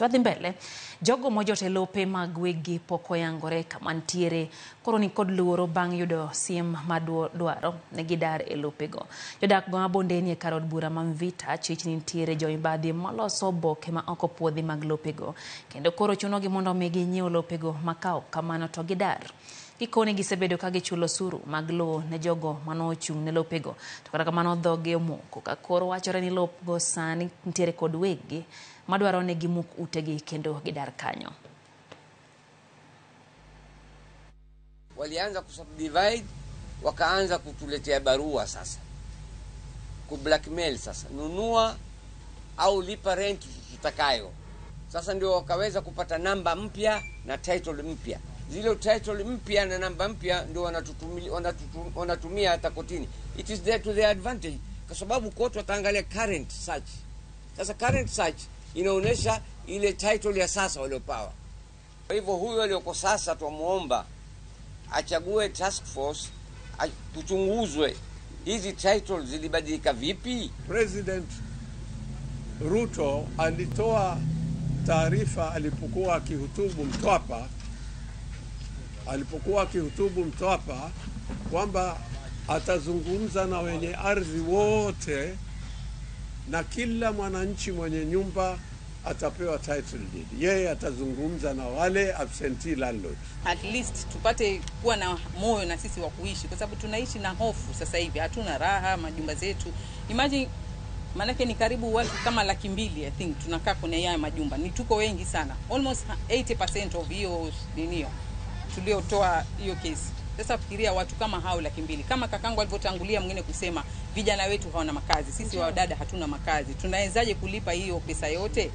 wacho adhi mbele jogo mojote lope mag wegi pok oyangore kama nitiere koro nikod luoro bang' yudo siem madwaro ne gidar e lopego jodak go mabondeni e kar od bura ma mvita chich ni nitiere jomibadhi maloso oboke ma oko puodhi mag lopego kendo koro chunogi mondo mi ginyiew lopego ma kaok kamano to gidar gikone gisebedo ka gichulo osuru mag lowo ne jogo manochung' ne lopego to kata kamano dhoge omoko ka koro wachore ni lopgo sani nitiere kod weggi madwaro ni gimuk utegi kendo gidar kanyo walianza kusubdivide wakaanza kutuletea barua sasa kublackmail sasa nunua au lipa rent tutakayo sasa ndio wakaweza kupata namba mpya na title mpya zile title mpya na namba mpya ndio wanatutumia, wanatumia hata kotini. It is there to their advantage, kwa sababu koti wataangalia current search. Sasa current search inaonyesha ile title ya sasa waliopawa. Kwa hivyo huyo aliyoko sasa twamuomba achague task force tuchunguzwe hizi title zilibadilika vipi. President Ruto alitoa taarifa alipokuwa akihutubu Mtwapa alipokuwa akihutubu Mtwapa kwamba atazungumza na wenye ardhi wote na kila mwananchi mwenye nyumba atapewa title deed. Yeye atazungumza na wale absentee landlords, at least tupate kuwa na moyo na sisi wa kuishi, kwa sababu tunaishi na hofu sasa hivi, hatuna raha majumba zetu. Imagine, maanake ni karibu watu kama laki mbili I think tunakaa kwenye haya majumba, ni tuko wengi sana, almost 80% of hiyo ninio tuliotoa hiyo kesi. Sasa fikiria watu kama hao laki mbili, kama kakangu alivyotangulia mwingine kusema vijana wetu hawana makazi, sisi wadada hatuna makazi, tunawezaje kulipa hiyo pesa yote?